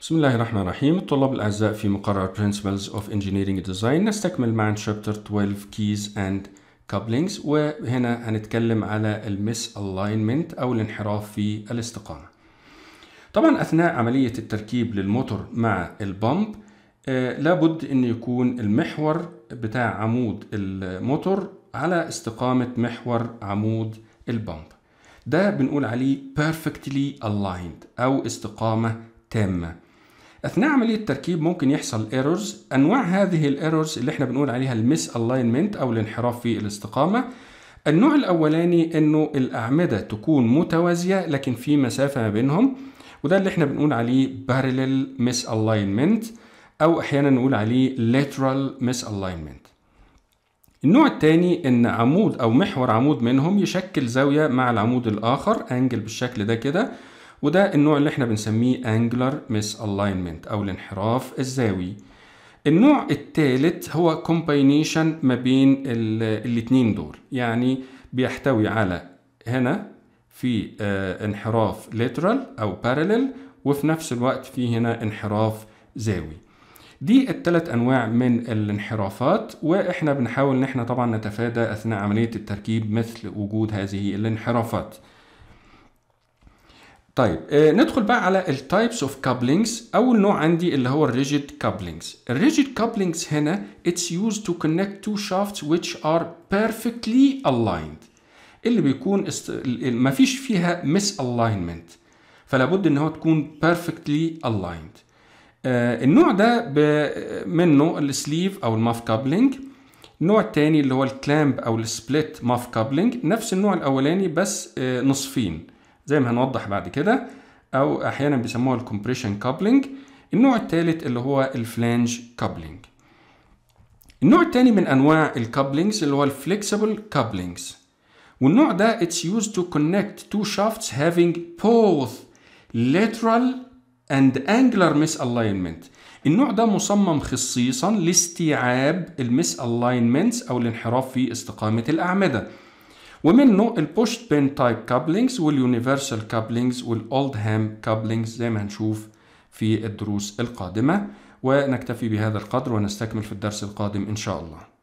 بسم الله الرحمن الرحيم الطلاب الأعزاء في مقرر Principles of Engineering Design نستكمل معا Chapter 12 Keys and Couplings وهنا هنتكلم على المس alignment أو الانحراف في الاستقامة طبعا أثناء عملية التركيب للموتور مع البمب آه لابد أن يكون المحور بتاع عمود الموتور على استقامة محور عمود البمب ده بنقول عليه perfectly aligned أو استقامة تامة اثناء عمليه التركيب ممكن يحصل ايرورز انواع هذه الايرورز اللي احنا بنقول عليها المس الاينمنت او الانحراف في الاستقامه النوع الاولاني انه الاعمده تكون متوازيه لكن في مسافه ما بينهم وده اللي احنا بنقول عليه بارلل مس الاينمنت او احيانا نقول عليه lateral misalignment النوع الثاني ان عمود او محور عمود منهم يشكل زاويه مع العمود الاخر انجل بالشكل ده كده وده النوع اللي احنا بنسميه انجلر misalignment او الانحراف الزاوي النوع الثالث هو كومباينيشن ما بين الاثنين دول يعني بيحتوي على هنا في آه، انحراف lateral او parallel وفي نفس الوقت في هنا انحراف زاوي دي الثلاث انواع من الانحرافات واحنا بنحاول ان احنا طبعا نتفادى اثناء عمليه التركيب مثل وجود هذه الانحرافات طيب آه ندخل بقى على التايبس اوف كابلينجز اول نوع عندي اللي هو الريجيد كابلينجز الريجيد كابلينجز هنا اتس يوز تو كونكت تو شافتس which ار بيرفكتلي الايند اللي بيكون است... مفيش فيها مس الاينمنت فلا بد ان هو تكون بيرفكتلي الايند آه النوع ده ب... منه السليف او الماف كابلينج النوع الثاني اللي هو الكلامب او السبليت ماف كابلينج نفس النوع الاولاني بس آه، نصفين زي ما هنوضح بعد كده او احيانا بيسموها الكمبريشن كابلنج النوع الثالث اللي هو الفلانج كابلنج النوع الثاني من انواع الكابلنجز اللي هو الفليكسبل كابلنجز والنوع ده اتس يوز تو كونكت تو شافتس هافينج both lateral and angular misalignment النوع ده مصمم خصيصا لاستيعاب المس او الانحراف في استقامة الأعمدة ومنه البوش بين تايب كابلينجز واليونيفرسال كابلينجز والاولد هام كابلينجز زي ما هنشوف في الدروس القادمة ونكتفي بهذا القدر ونستكمل في الدرس القادم إن شاء الله